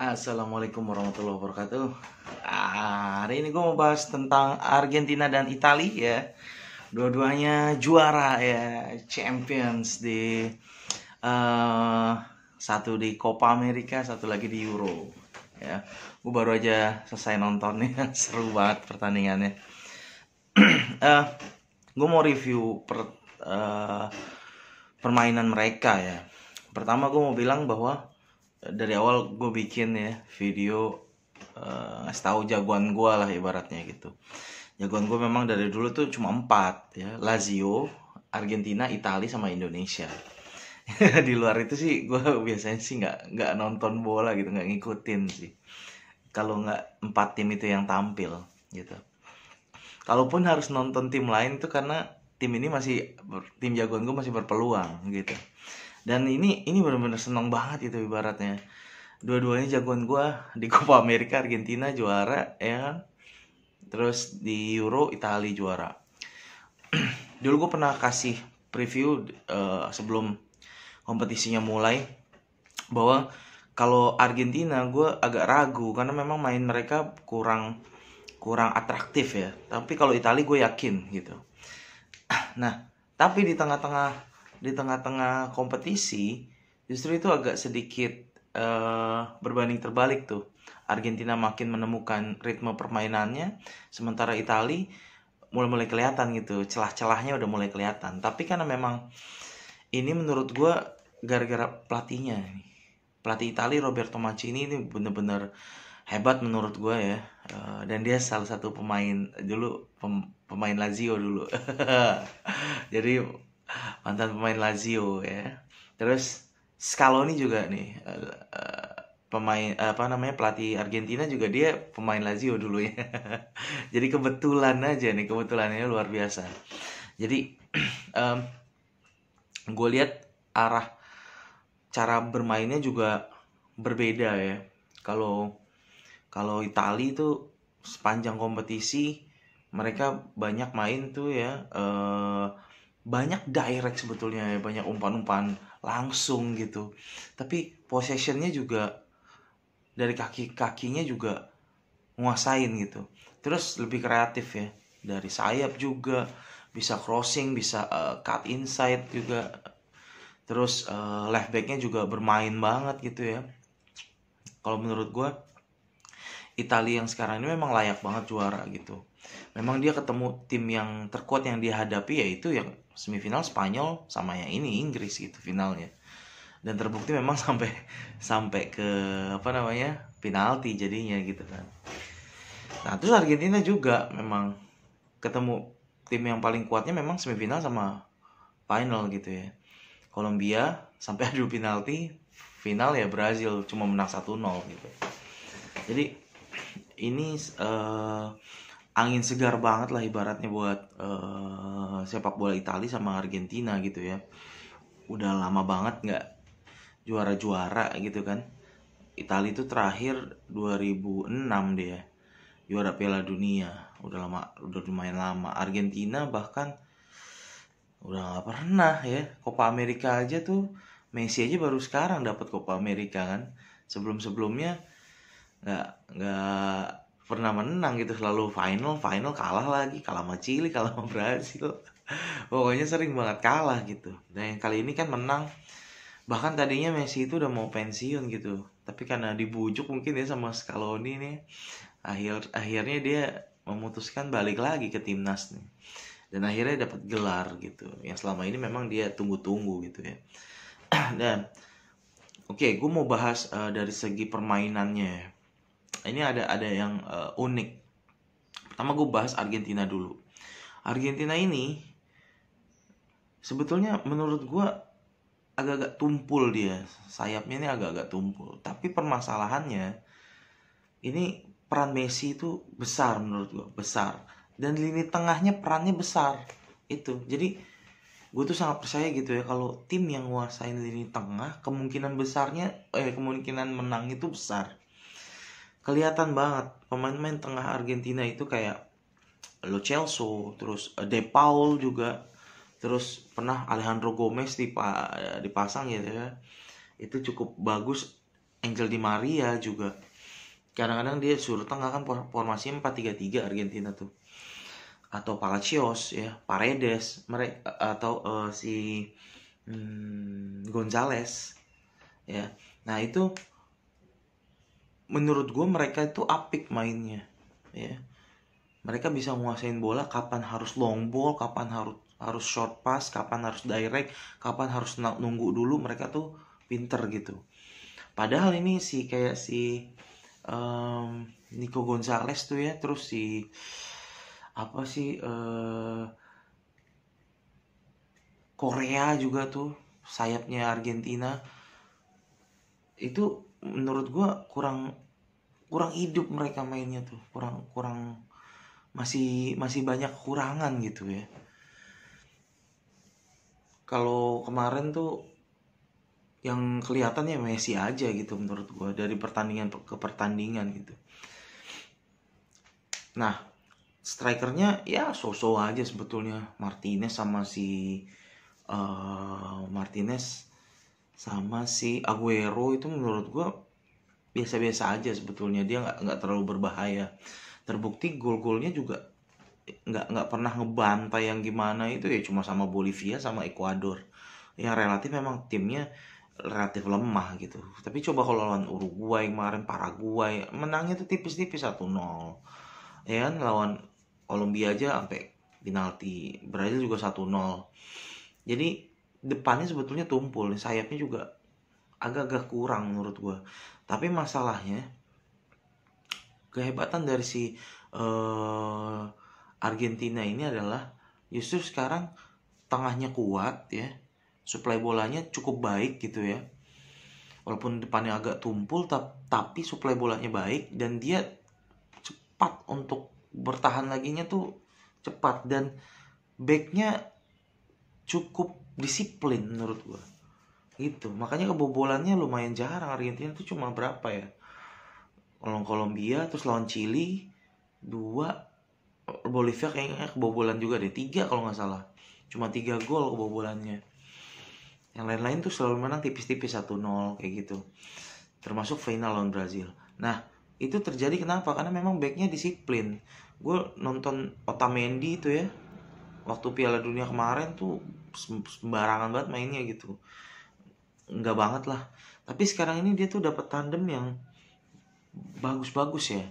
Assalamualaikum warahmatullahi wabarakatuh. Ah, hari ini gue mau bahas tentang Argentina dan Italia ya. Dua-duanya juara ya, champions di uh, satu di Copa America, satu lagi di Euro. Ya, gue baru aja selesai nontonnya, seru banget pertandingannya. uh, eh, gue mau review per, uh, permainan mereka ya. Pertama gue mau bilang bahwa dari awal gue bikin ya video uh, eh, tahu jagoan gue lah ibaratnya gitu jagoan gue memang dari dulu tuh cuma empat ya Lazio Argentina Italia sama Indonesia di luar itu sih gue biasanya sih nggak nggak nonton bola gitu nggak ngikutin sih kalau nggak empat tim itu yang tampil gitu kalaupun harus nonton tim lain tuh karena tim ini masih tim jagoan gue masih berpeluang gitu dan ini ini benar-benar seneng banget itu ibaratnya dua-duanya jagoan gue di Copa America Argentina juara ya kan terus di Euro Italia juara dulu gue pernah kasih preview uh, sebelum kompetisinya mulai bahwa kalau Argentina gue agak ragu karena memang main mereka kurang kurang atraktif ya tapi kalau Italia gue yakin gitu nah tapi di tengah-tengah di tengah-tengah kompetisi justru itu agak sedikit uh, berbanding terbalik tuh. Argentina makin menemukan ritme permainannya, sementara Italia mulai-mulai kelihatan gitu, celah-celahnya udah mulai kelihatan. Tapi karena memang ini menurut gue gara-gara pelatihnya Pelatih Italia Roberto Mancini ini bener-bener hebat menurut gue ya. Eh, dan dia salah satu pemain dulu pemain Lazio dulu. Jadi mantan pemain Lazio ya terus Scaloni juga nih eh, eh, pemain eh, apa namanya pelatih Argentina juga dia pemain Lazio dulu ya. Jadi kebetulan aja nih kebetulannya luar biasa. Jadi um, gue lihat arah cara bermainnya juga berbeda ya. Kalau kalau Itali itu sepanjang kompetisi mereka banyak main tuh ya. Uh, banyak direct sebetulnya ya banyak umpan-umpan langsung gitu tapi possessionnya juga dari kaki kakinya juga nguasain gitu terus lebih kreatif ya dari sayap juga bisa crossing bisa uh, cut inside juga terus uh, left backnya juga bermain banget gitu ya kalau menurut gue Italia yang sekarang ini memang layak banget juara gitu memang dia ketemu tim yang terkuat yang dihadapi yaitu yang semifinal Spanyol sama yang ini Inggris gitu finalnya dan terbukti memang sampai sampai ke apa namanya penalti jadinya gitu kan nah terus Argentina juga memang ketemu tim yang paling kuatnya memang semifinal sama final gitu ya Kolombia sampai adu penalti final ya Brazil cuma menang 1-0 gitu jadi ini uh, angin segar banget lah ibaratnya buat uh, sepak bola Italia sama Argentina gitu ya udah lama banget nggak juara-juara gitu kan Italia itu terakhir 2006 deh juara Piala Dunia udah lama udah lumayan lama Argentina bahkan udah nggak pernah ya Copa America aja tuh Messi aja baru sekarang dapat Copa America kan sebelum sebelumnya nggak nggak pernah menang gitu selalu final final kalah lagi kalah sama Chili kalah sama Brazil pokoknya sering banget kalah gitu dan nah, yang kali ini kan menang bahkan tadinya Messi itu udah mau pensiun gitu tapi karena dibujuk mungkin ya sama Scaloni nih akhir akhirnya dia memutuskan balik lagi ke timnas nih dan akhirnya dapat gelar gitu yang selama ini memang dia tunggu-tunggu gitu ya dan oke okay, gue mau bahas uh, dari segi permainannya ya ini ada ada yang uh, unik pertama gue bahas Argentina dulu Argentina ini sebetulnya menurut gue agak-agak tumpul dia sayapnya ini agak-agak tumpul tapi permasalahannya ini peran Messi itu besar menurut gue besar dan lini tengahnya perannya besar itu jadi gue tuh sangat percaya gitu ya kalau tim yang nguasain lini tengah kemungkinan besarnya eh kemungkinan menang itu besar kelihatan banget pemain-pemain tengah Argentina itu kayak Lo Celso, terus eh, De Paul juga, terus pernah Alejandro Gomez dipa eh, dipasang gitu ya. Itu cukup bagus Angel Di Maria juga. Kadang-kadang dia suruh tengah kan formasinya 4 3 Argentina tuh. Atau Palacios ya, Paredes, mereka atau uh, si hmm, Gonzales ya. Nah, itu menurut gue mereka itu apik mainnya ya mereka bisa menguasain bola kapan harus long ball kapan harus harus short pass kapan harus direct kapan harus nunggu dulu mereka tuh pinter gitu padahal ini si kayak si um, Nico Gonzalez tuh ya terus si apa sih uh, Korea juga tuh sayapnya Argentina itu menurut gue kurang kurang hidup mereka mainnya tuh kurang kurang masih masih banyak kurangan gitu ya kalau kemarin tuh yang kelihatannya Messi aja gitu menurut gue dari pertandingan ke pertandingan gitu nah strikernya ya sosok aja sebetulnya Martinez sama si uh, Martinez sama si Aguero itu menurut gue biasa-biasa aja sebetulnya dia nggak nggak terlalu berbahaya terbukti gol-golnya juga nggak nggak pernah ngebantai yang gimana itu ya cuma sama Bolivia sama Ekuador yang relatif memang timnya relatif lemah gitu tapi coba kalau lawan Uruguay kemarin Paraguay menangnya tuh tipis-tipis 1-0 ya kan lawan Kolombia aja sampai penalti Brazil juga 1-0 jadi depannya sebetulnya tumpul sayapnya juga agak-agak kurang menurut gue tapi masalahnya kehebatan dari si uh, Argentina ini adalah yusuf sekarang tengahnya kuat ya suplai bolanya cukup baik gitu ya walaupun depannya agak tumpul tapi suplai bolanya baik dan dia cepat untuk bertahan laginya tuh cepat dan backnya cukup disiplin menurut gue gitu makanya kebobolannya lumayan jarang Argentina itu cuma berapa ya lawan Kolombia terus lawan Chili dua Bolivia kayaknya kebobolan juga deh tiga kalau nggak salah cuma tiga gol kebobolannya yang lain-lain tuh selalu menang tipis-tipis 1-0 kayak gitu termasuk final lawan Brazil nah itu terjadi kenapa karena memang backnya disiplin gue nonton Otamendi itu ya waktu Piala Dunia kemarin tuh sembarangan banget mainnya gitu nggak banget lah tapi sekarang ini dia tuh dapat tandem yang bagus-bagus ya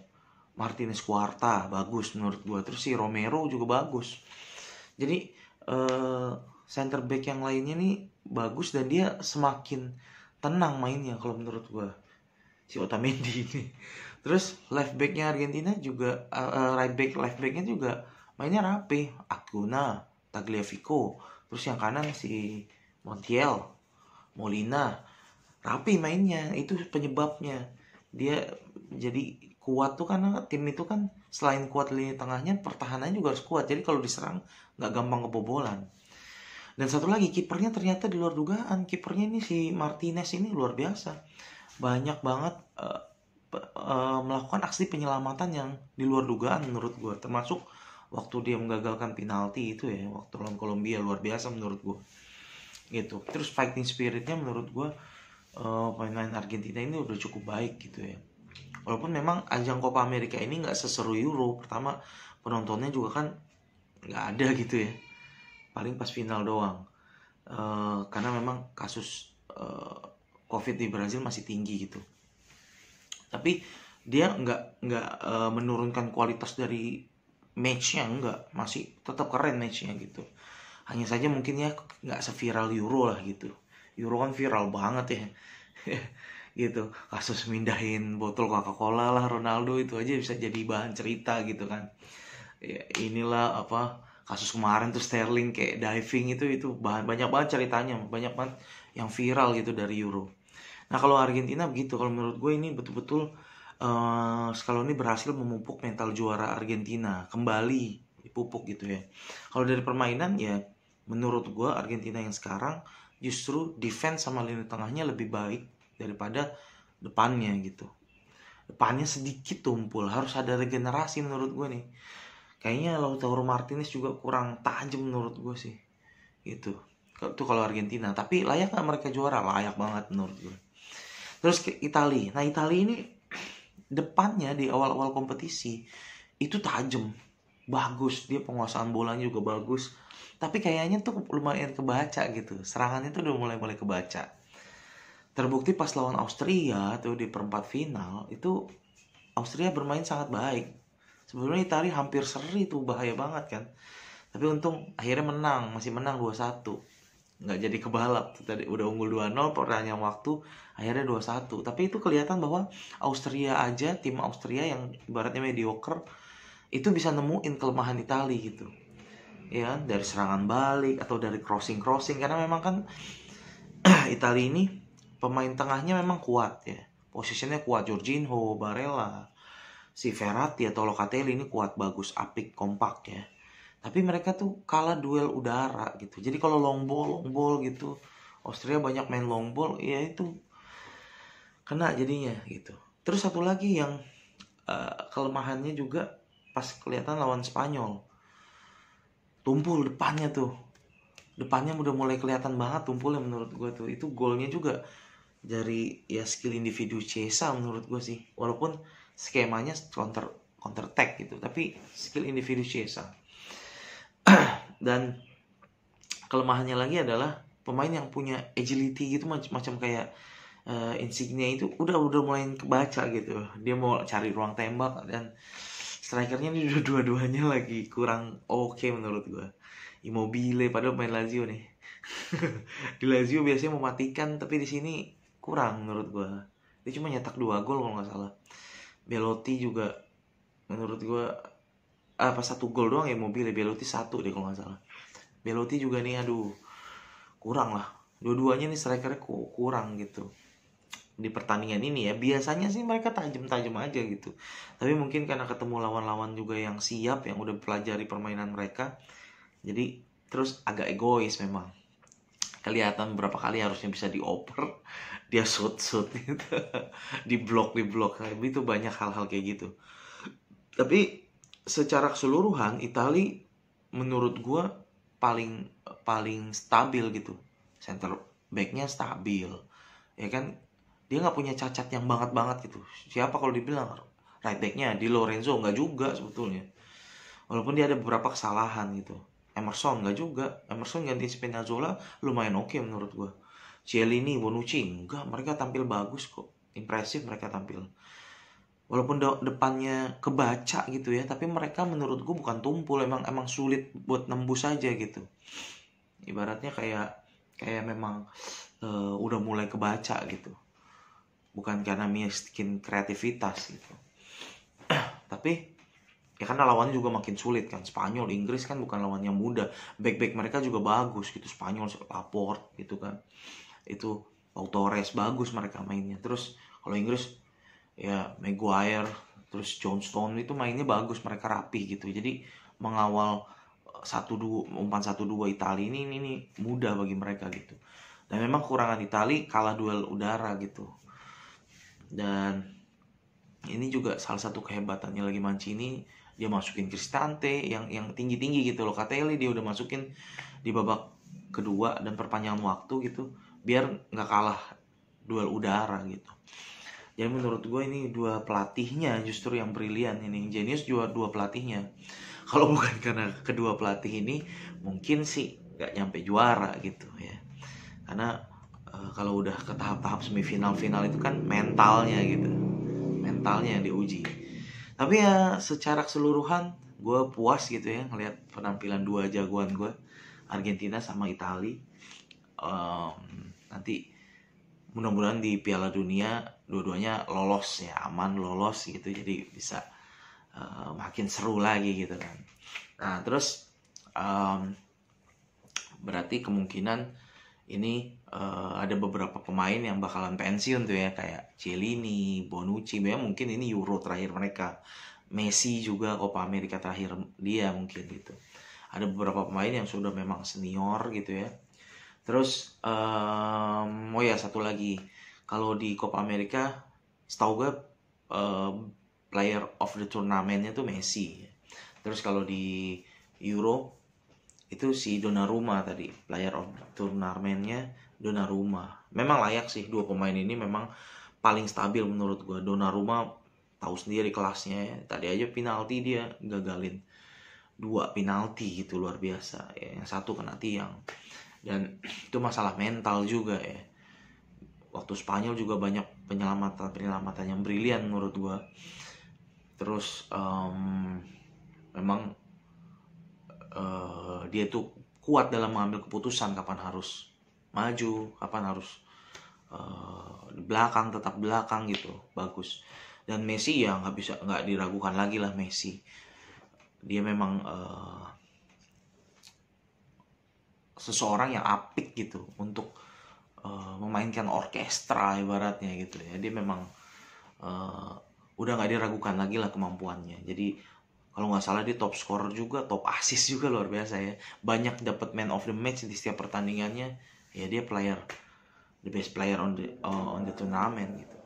Martinez Quarta bagus menurut gua terus si Romero juga bagus jadi eh, center back yang lainnya nih bagus dan dia semakin tenang mainnya kalau menurut gua si Otamendi ini terus left backnya Argentina juga uh, right back left backnya juga mainnya rapi Akuna Tagliafico terus yang kanan si Montiel Molina tapi mainnya itu penyebabnya dia jadi kuat tuh karena tim itu kan selain kuat lini tengahnya pertahanannya juga harus kuat jadi kalau diserang nggak gampang kebobolan dan satu lagi kipernya ternyata di luar dugaan kipernya ini si Martinez ini luar biasa banyak banget uh, uh, melakukan aksi penyelamatan yang di luar dugaan menurut gue termasuk waktu dia menggagalkan penalti itu ya waktu lawan Kolombia luar biasa menurut gue gitu terus fighting spiritnya menurut gue uh, pemain Argentina ini udah cukup baik gitu ya walaupun memang ajang Copa America ini nggak seseru Euro pertama penontonnya juga kan nggak ada gitu ya paling pas final doang uh, karena memang kasus uh, COVID di Brazil masih tinggi gitu tapi dia nggak nggak uh, menurunkan kualitas dari matchnya enggak masih tetap keren matchnya gitu hanya saja mungkin ya nggak seviral Euro lah gitu Euro kan viral banget ya gitu kasus mindahin botol Coca-Cola lah Ronaldo itu aja bisa jadi bahan cerita gitu kan ya, inilah apa kasus kemarin tuh Sterling kayak diving itu itu bahan banyak banget ceritanya banyak banget yang viral gitu dari Euro nah kalau Argentina begitu kalau menurut gue ini betul-betul Eh, Scaloni berhasil memupuk mental juara Argentina kembali dipupuk gitu ya. Kalau dari permainan ya menurut gue Argentina yang sekarang justru defense sama lini tengahnya lebih baik daripada depannya gitu. Depannya sedikit tumpul, harus ada regenerasi menurut gue nih. Kayaknya Lautaro Martinez juga kurang tajam menurut gue sih. Gitu. Itu kalau Argentina, tapi layak gak mereka juara? Layak banget menurut gue. Terus ke Italia. Nah, Italia ini depannya di awal-awal kompetisi itu tajam bagus dia penguasaan bolanya juga bagus tapi kayaknya tuh lumayan kebaca gitu serangannya tuh udah mulai-mulai kebaca terbukti pas lawan Austria tuh di perempat final itu Austria bermain sangat baik sebenarnya Itali hampir seri tuh bahaya banget kan tapi untung akhirnya menang masih menang 2-1 nggak jadi kebalap tuh tadi udah unggul 2-0 pertanyaan waktu akhirnya 2-1 tapi itu kelihatan bahwa Austria aja tim Austria yang ibaratnya mediocre itu bisa nemuin kelemahan Itali gitu ya dari serangan balik atau dari crossing crossing karena memang kan Itali ini pemain tengahnya memang kuat ya posisinya kuat Jorginho, Barella, si Ferrati atau Locatelli ini kuat bagus apik kompak ya tapi mereka tuh kalah duel udara gitu jadi kalau long ball long ball gitu Austria banyak main long ball ya itu kena jadinya gitu terus satu lagi yang uh, kelemahannya juga pas kelihatan lawan Spanyol tumpul depannya tuh depannya udah mulai kelihatan banget tumpul ya menurut gue tuh itu golnya juga dari ya skill individu Cesa menurut gue sih walaupun skemanya counter counter attack gitu tapi skill individu Cesa dan kelemahannya lagi adalah pemain yang punya agility gitu macam macam kayak uh, insignia itu udah udah mulai kebaca gitu dia mau cari ruang tembak dan strikernya ini dua-duanya lagi kurang oke okay menurut gua Immobile padahal main Lazio nih di Lazio biasanya mematikan tapi di sini kurang menurut gua dia cuma nyetak dua gol kalau nggak salah Belotti juga menurut gua apa eh, satu gol doang ya mobil Belotti satu deh kalau nggak salah Belotti juga nih aduh kurang lah dua-duanya nih strikernya kurang gitu di pertandingan ini ya biasanya sih mereka tajam-tajam aja gitu tapi mungkin karena ketemu lawan-lawan juga yang siap yang udah pelajari permainan mereka jadi terus agak egois memang kelihatan berapa kali harusnya bisa dioper dia shoot shoot gitu di blok di blok itu banyak hal-hal kayak gitu tapi secara keseluruhan Itali menurut gue paling paling stabil gitu center backnya stabil ya kan dia nggak punya cacat yang banget banget gitu siapa kalau dibilang right backnya di Lorenzo nggak juga sebetulnya walaupun dia ada beberapa kesalahan gitu Emerson nggak juga Emerson ganti Spinazzola lumayan oke okay menurut gue Cielini Bonucci enggak mereka tampil bagus kok impresif mereka tampil walaupun de depannya kebaca gitu ya tapi mereka menurut gue bukan tumpul emang emang sulit buat nembus aja gitu ibaratnya kayak kayak memang e, udah mulai kebaca gitu bukan karena miskin kreativitas gitu tapi ya karena lawannya juga makin sulit kan Spanyol Inggris kan bukan lawan yang mudah back back mereka juga bagus gitu Spanyol Laporte gitu kan itu Torres bagus mereka mainnya terus kalau Inggris ya Maguire terus John Stone itu mainnya bagus mereka rapi gitu jadi mengawal eh, satu dua umpan satu dua Itali ini, ini ini mudah bagi mereka gitu dan memang kurangan Itali kalah duel udara gitu dan ini juga salah satu kehebatannya lagi Mancini dia masukin Cristante yang yang tinggi tinggi gitu loh Katelli dia udah masukin di babak kedua dan perpanjangan waktu gitu biar nggak kalah duel udara gitu jadi menurut gue ini dua pelatihnya justru yang brilian ini jenius juga dua pelatihnya kalau bukan karena kedua pelatih ini mungkin sih nggak nyampe juara gitu ya karena e, kalau udah ke tahap-tahap semifinal final itu kan mentalnya gitu mentalnya yang diuji tapi ya secara keseluruhan gue puas gitu ya ngelihat penampilan dua jagoan gue Argentina sama Italia um, nanti mudah-mudahan di Piala Dunia dua-duanya lolos ya aman lolos gitu jadi bisa uh, makin seru lagi gitu kan nah terus um, berarti kemungkinan ini uh, ada beberapa pemain yang bakalan pensiun tuh ya kayak Celini, Bonucci, ya mungkin ini Euro terakhir mereka, Messi juga Copa America terakhir dia mungkin gitu. Ada beberapa pemain yang sudah memang senior gitu ya, terus um, oh ya satu lagi kalau di Copa America setahu gue uh, player of the tournamentnya tuh Messi terus kalau di Euro itu si Donnarumma tadi player of the tournamentnya Donnarumma memang layak sih dua pemain ini memang paling stabil menurut gue Donnarumma tahu sendiri kelasnya ya. tadi aja penalti dia gagalin dua penalti gitu luar biasa ya, yang satu kena tiang dan itu masalah mental juga ya waktu Spanyol juga banyak penyelamatan penyelamatan yang brilian menurut gue terus um, memang uh, dia tuh kuat dalam mengambil keputusan kapan harus maju kapan harus uh, belakang tetap belakang gitu bagus dan Messi ya nggak bisa nggak diragukan lagi lah Messi dia memang uh, seseorang yang apik gitu untuk uh, memainkan orkestra ibaratnya gitu ya dia memang uh, udah nggak diragukan lagi lah kemampuannya jadi kalau nggak salah dia top scorer juga top assist juga luar biasa ya banyak dapat man of the match di setiap pertandingannya ya dia player the best player on the uh, on the tournament gitu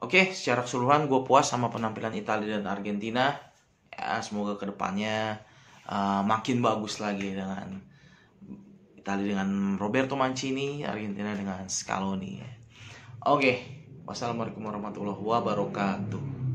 oke okay, secara keseluruhan gue puas sama penampilan Italia dan Argentina ya semoga kedepannya uh, makin bagus lagi dengan Itali dengan Roberto Mancini, Argentina dengan Scaloni. Oke, okay. wassalamualaikum warahmatullahi wabarakatuh.